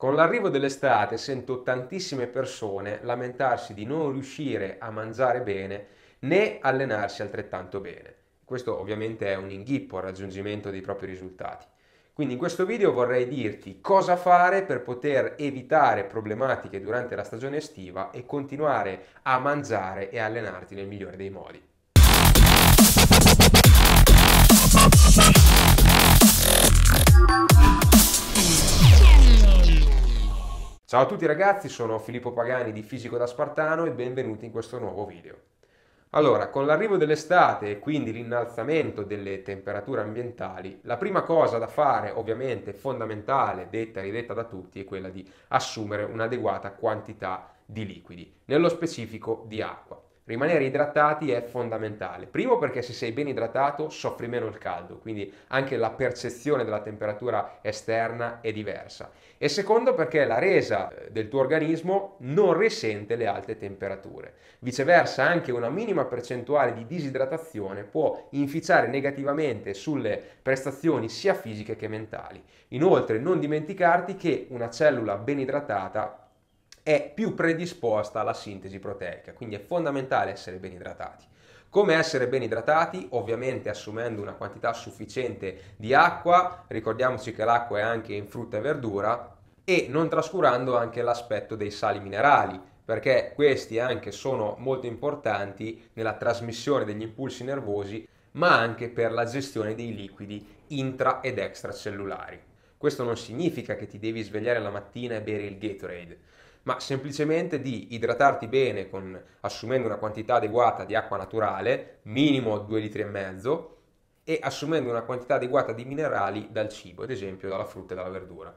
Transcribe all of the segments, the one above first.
Con l'arrivo dell'estate sento tantissime persone lamentarsi di non riuscire a mangiare bene né allenarsi altrettanto bene. Questo ovviamente è un inghippo al raggiungimento dei propri risultati. Quindi in questo video vorrei dirti cosa fare per poter evitare problematiche durante la stagione estiva e continuare a mangiare e allenarti nel migliore dei modi. Ciao a tutti ragazzi, sono Filippo Pagani di Fisico da Spartano e benvenuti in questo nuovo video. Allora, con l'arrivo dell'estate e quindi l'innalzamento delle temperature ambientali, la prima cosa da fare, ovviamente fondamentale, detta e ridetta da tutti, è quella di assumere un'adeguata quantità di liquidi, nello specifico di acqua rimanere idratati è fondamentale. Primo perché se sei ben idratato soffri meno il caldo, quindi anche la percezione della temperatura esterna è diversa. E secondo perché la resa eh, del tuo organismo non risente le alte temperature. Viceversa anche una minima percentuale di disidratazione può inficiare negativamente sulle prestazioni sia fisiche che mentali. Inoltre non dimenticarti che una cellula ben idratata è più predisposta alla sintesi proteica, quindi è fondamentale essere ben idratati. Come essere ben idratati? Ovviamente assumendo una quantità sufficiente di acqua, ricordiamoci che l'acqua è anche in frutta e verdura, e non trascurando anche l'aspetto dei sali minerali, perché questi anche sono molto importanti nella trasmissione degli impulsi nervosi, ma anche per la gestione dei liquidi intra ed extracellulari. Questo non significa che ti devi svegliare la mattina e bere il Gatorade, ma semplicemente di idratarti bene con, assumendo una quantità adeguata di acqua naturale, minimo 2 litri e mezzo, e assumendo una quantità adeguata di minerali dal cibo, ad esempio dalla frutta e dalla verdura.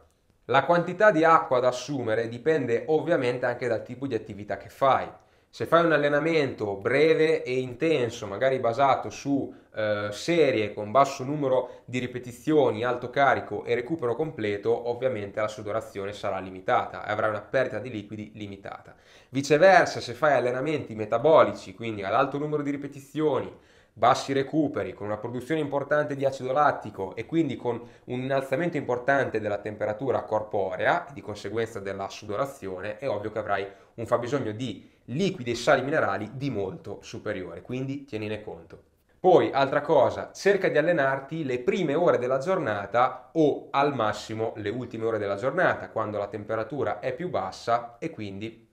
La quantità di acqua da assumere dipende ovviamente anche dal tipo di attività che fai. Se fai un allenamento breve e intenso, magari basato su eh, serie con basso numero di ripetizioni, alto carico e recupero completo, ovviamente la sudorazione sarà limitata e avrai una perdita di liquidi limitata. Viceversa, se fai allenamenti metabolici, quindi ad alto numero di ripetizioni, bassi recuperi, con una produzione importante di acido lattico e quindi con un innalzamento importante della temperatura corporea e di conseguenza della sudorazione, è ovvio che avrai un fabbisogno di liquidi e sali minerali di molto superiore, quindi tienine conto. Poi, altra cosa, cerca di allenarti le prime ore della giornata o al massimo le ultime ore della giornata, quando la temperatura è più bassa e quindi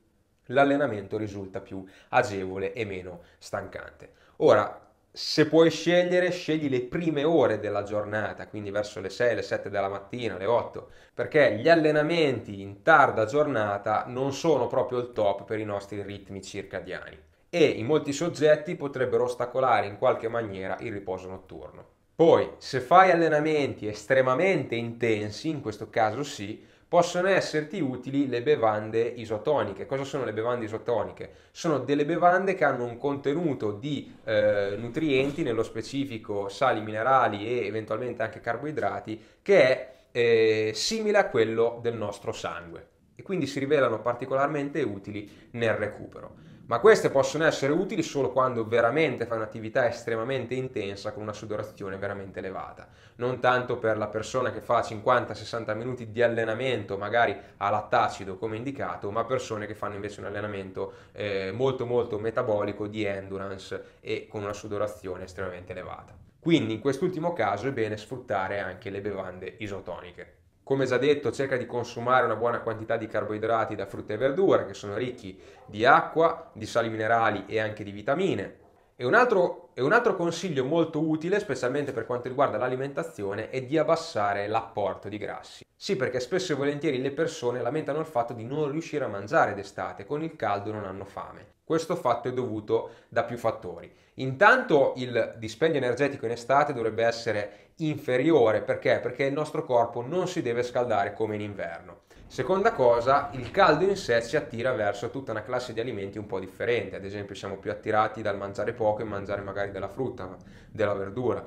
l'allenamento risulta più agevole e meno stancante. Ora, se puoi scegliere, scegli le prime ore della giornata, quindi verso le 6, le 7 della mattina, le 8, perché gli allenamenti in tarda giornata non sono proprio il top per i nostri ritmi circadiani e in molti soggetti potrebbero ostacolare in qualche maniera il riposo notturno. Poi, se fai allenamenti estremamente intensi, in questo caso sì, possono esserti utili le bevande isotoniche. Cosa sono le bevande isotoniche? Sono delle bevande che hanno un contenuto di eh, nutrienti, nello specifico sali minerali e eventualmente anche carboidrati, che è eh, simile a quello del nostro sangue e quindi si rivelano particolarmente utili nel recupero ma queste possono essere utili solo quando veramente fai un'attività estremamente intensa con una sudorazione veramente elevata. Non tanto per la persona che fa 50-60 minuti di allenamento, magari a lattacido come indicato, ma persone che fanno invece un allenamento eh, molto molto metabolico di endurance e con una sudorazione estremamente elevata. Quindi in quest'ultimo caso è bene sfruttare anche le bevande isotoniche. Come già detto, cerca di consumare una buona quantità di carboidrati da frutta e verdura, che sono ricchi di acqua, di sali minerali e anche di vitamine. E un, altro, e un altro consiglio molto utile, specialmente per quanto riguarda l'alimentazione, è di abbassare l'apporto di grassi. Sì, perché spesso e volentieri le persone lamentano il fatto di non riuscire a mangiare d'estate, con il caldo non hanno fame. Questo fatto è dovuto da più fattori. Intanto il dispendio energetico in estate dovrebbe essere inferiore perché? Perché il nostro corpo non si deve scaldare come in inverno. Seconda cosa, il caldo in sé ci attira verso tutta una classe di alimenti un po' differente, ad esempio siamo più attirati dal mangiare poco e mangiare magari della frutta, della verdura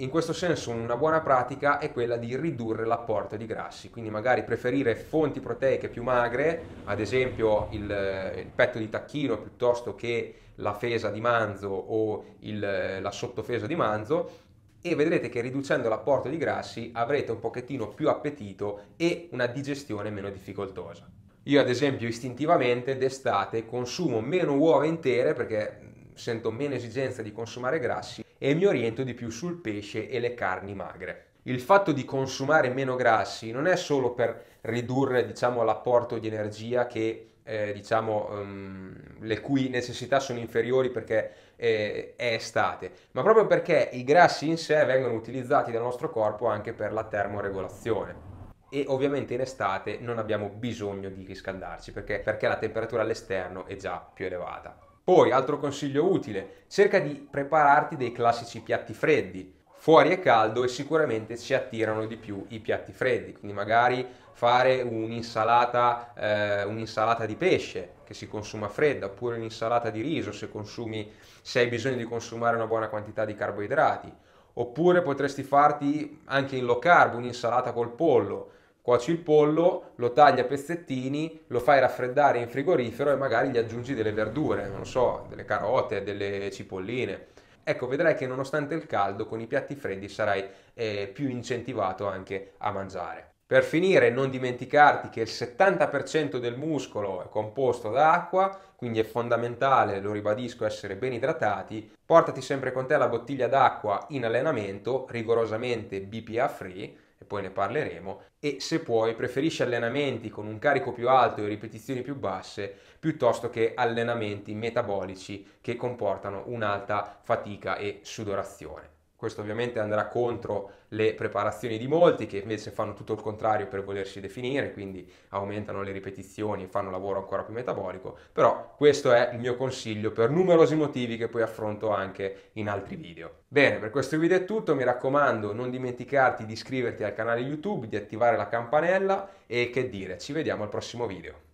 in questo senso una buona pratica è quella di ridurre l'apporto di grassi, quindi magari preferire fonti proteiche più magre, ad esempio il, eh, il petto di tacchino piuttosto che la fesa di manzo o il, eh, la sottofesa di manzo e vedrete che riducendo l'apporto di grassi avrete un pochettino più appetito e una digestione meno difficoltosa. Io ad esempio istintivamente d'estate consumo meno uova intere perché sento meno esigenza di consumare grassi e mi oriento di più sul pesce e le carni magre. Il fatto di consumare meno grassi non è solo per ridurre diciamo, l'apporto di energia che eh, diciamo, um, le cui necessità sono inferiori perché eh, è estate, ma proprio perché i grassi in sé vengono utilizzati dal nostro corpo anche per la termoregolazione. E ovviamente in estate non abbiamo bisogno di riscaldarci perché, perché la temperatura all'esterno è già più elevata. Poi, altro consiglio utile, cerca di prepararti dei classici piatti freddi. Fuori è caldo e sicuramente ci attirano di più i piatti freddi, quindi magari fare un'insalata, eh, un'insalata di pesce che si consuma fredda, oppure un'insalata di riso se, consumi, se hai bisogno di consumare una buona quantità di carboidrati, oppure potresti farti anche in low carb un'insalata col pollo, Cuoci il pollo, lo tagli a pezzettini, lo fai raffreddare in frigorifero e magari gli aggiungi delle verdure, non so, delle carote, delle cipolline. Ecco, vedrai che nonostante il caldo, con i piatti freddi sarai eh, più incentivato anche a mangiare. Per finire, non dimenticarti che il 70% del muscolo è composto da acqua, quindi è fondamentale, lo ribadisco, essere ben idratati. Portati sempre con te la bottiglia d'acqua in allenamento, rigorosamente BPA free, e poi ne parleremo, e se puoi preferisci allenamenti con un carico più alto e ripetizioni più basse piuttosto che allenamenti metabolici che comportano un'alta fatica e sudorazione. Questo ovviamente andrà contro le preparazioni di molti che invece fanno tutto il contrario per volersi definire, quindi aumentano le ripetizioni, e fanno lavoro ancora più metabolico, però questo è il mio consiglio per numerosi motivi che poi affronto anche in altri video. Bene, per questo video è tutto, mi raccomando non dimenticarti di iscriverti al canale YouTube, di attivare la campanella e che dire, ci vediamo al prossimo video.